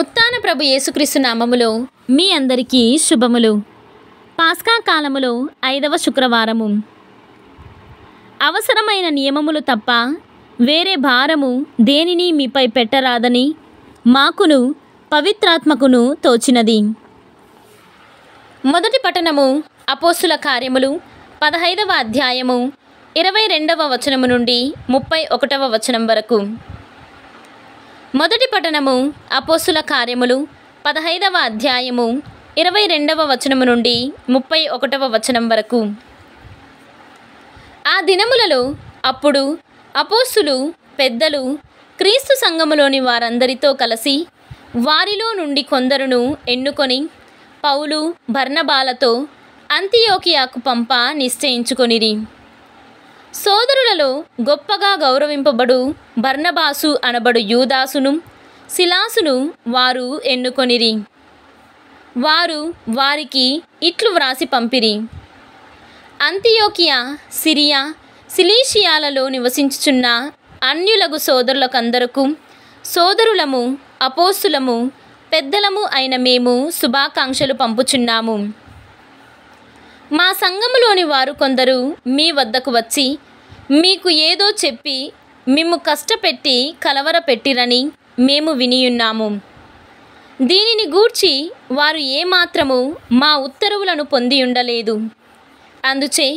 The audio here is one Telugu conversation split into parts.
ఉత్తాన ప్రభు యేసుక్రీస్తు నామములో మీ అందరికీ శుభములు పాస్కా కాలములో ఐదవ శుక్రవారము అవసరమైన నియమములు తప్ప వేరే భారము దేనిని మీపై పెట్టరాదని మాకును పవిత్రాత్మకును తోచినది మొదటి పఠనము అపోస్తుల కార్యములు పదహైదవ అధ్యాయము ఇరవై రెండవ వచనము నుండి ముప్పై ఒకటవ వచనం వరకు మొదటి పఠనము అపోసుల కార్యములు పదహైదవ అధ్యాయము ఇరవై రెండవ వచనము నుండి ముప్పై ఒకటవ వచనం వరకు ఆ దినములలో అప్పుడు అపోసులు పెద్దలు క్రీస్తు సంఘములోని వారందరితో కలిసి వారిలో నుండి కొందరును ఎన్నుకొని పౌలు భర్ణబాలతో అంతియోకియాకు పంప నిశ్చయించుకొనిరి సోదరులలో గొప్పగా గౌరవింపబడు బర్ణబాసు అనబడు యూదాసును శిలాసును వారు ఎన్నుకొనిరి వారు వారికి ఇట్లు వ్రాసి పంపిరి అంతియోకియా సిరియా సిలీషియాలలో నివసించుచున్న అన్యులగు సోదరులకందరకు సోదరులము అపోస్తులము పెద్దలము అయిన మేము శుభాకాంక్షలు పంపుచున్నాము మా సంఘములోని వారు కొందరు మీ వద్దకు వచ్చి మీకు ఏదో చెప్పి మేము కష్టపెట్టి కలవరపెట్టిరని మేము వినియున్నాము దీనిని గూర్చి వారు ఏమాత్రము మా ఉత్తర్వులను పొంది ఉండలేదు అందుచే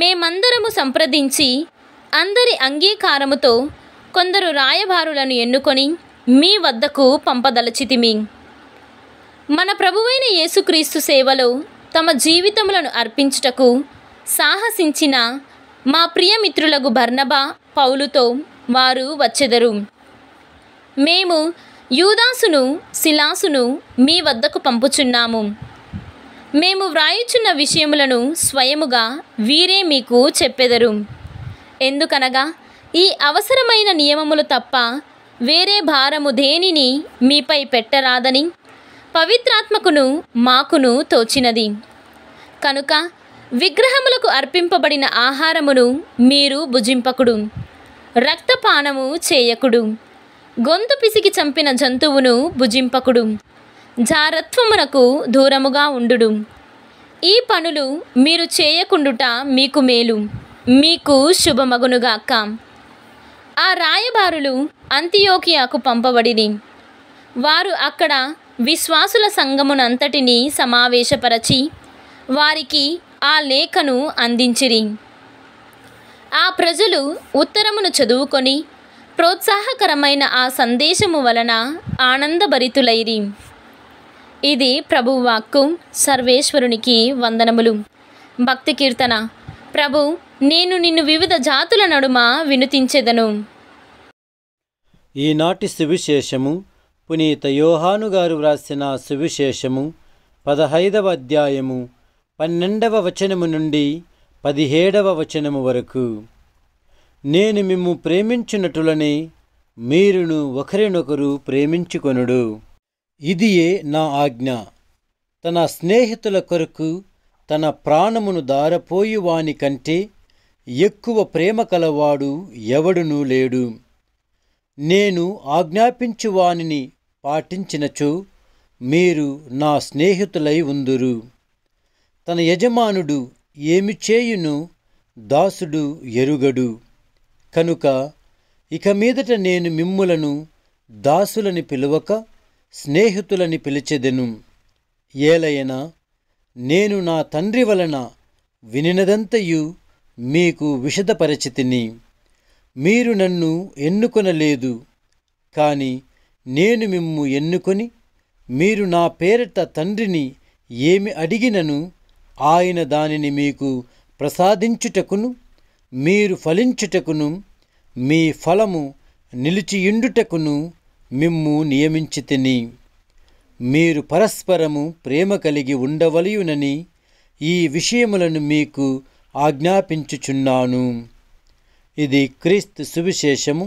మేమందరము సంప్రదించి అందరి అంగీకారముతో కొందరు రాయబారులను ఎన్నుకొని మీ వద్దకు పంపదలచితిమి మన ప్రభువైన యేసుక్రీస్తు సేవలో తమ జీవితములను అర్పించుటకు సాహసించిన మా ప్రియమిత్రులకు భర్ణబ పౌలుతో వారు వచ్చెదరు మేము యూదాసును శిలాసును మీ వద్దకు పంపుచున్నాము మేము వ్రాయుచున్న విషయములను స్వయముగా వీరే మీకు చెప్పెదరు ఎందుకనగా ఈ అవసరమైన నియమములు తప్ప వేరే భారము దేనిని మీపై పెట్టరాదని పవిత్రాత్మకును మాకును తోచినది కనుక విగ్రహములకు అర్పింపబడిన ఆహారమును మీరు భుజింపకుడు రక్తపానము చేయకుడు గొంతు పిసికి చంపిన జంతువును భుజింపకుడు జారత్వమునకు దూరముగా ఉండు ఈ పనులు మీరు చేయకుండుట మీకు మేలు మీకు శుభమగునుగాక ఆ రాయబారులు అంతియోకియాకు పంపబడిని వారు అక్కడ విశ్వాసుల సంఘమునంతటిని సమావేశపరచి వారికి ఆ లేఖను అందించిరి ఆ ప్రజలు ఉత్తరమును చదువుకొని ప్రోత్సాహకరమైన ఆ సందేశము వలన ఆనందభరితులైరి ఇది ప్రభువాక్కు సర్వేశ్వరునికి వందనములు భక్తి కీర్తన ప్రభు నేను నిన్ను వివిధ జాతుల నడుమ వినుతించెదను ఈనాటి సువిశేషము పునీత యోహాను గారు వ్రాసిన సువిశేషము పదహైదవ అధ్యాయము పన్నెండవ వచనము నుండి పదిహేడవ వచనము వరకు నేను మిమ్ము ప్రేమించున్నట్లనే మీరును ఒకరినొకరు ప్రేమించుకొనుడు ఇదియే నా ఆజ్ఞ తన స్నేహితుల కొరకు తన ప్రాణమును దారపోయువాని కంటే ఎక్కువ ప్రేమ కలవాడు ఎవడునూ లేడు నేను ఆజ్ఞాపించువాని పాటించినచో మీరు నా స్నేహితులై ఉందురు తన యజమానుడు ఏమి చేయును దాసుడు ఎరుగడు కనుక ఇక మీదట నేను మిమ్ములను దాసులని పిలువక స్నేహితులని పిలిచెదెను ఏలయనా నేను నా తండ్రి వలన వినినదంతయు మీకు విషదపరచితిని మీరు నన్ను ఎన్నుకొనలేదు కానీ నేను మిమ్ము ఎన్నుకొని మీరు నా పేరిట తండ్రిని ఏమి అడిగినను ఆయన దానిని మీకు ప్రసాదించుటకును మీరు ఫలించుటకును మీ ఫలము నిలిచియుండుటకును మిమ్ము నియమించి తిని మీరు పరస్పరము ప్రేమ కలిగి ఉండవలయునని ఈ విషయములను మీకు ఆజ్ఞాపించుచున్నాను ఇది క్రీస్తు సువిశేషము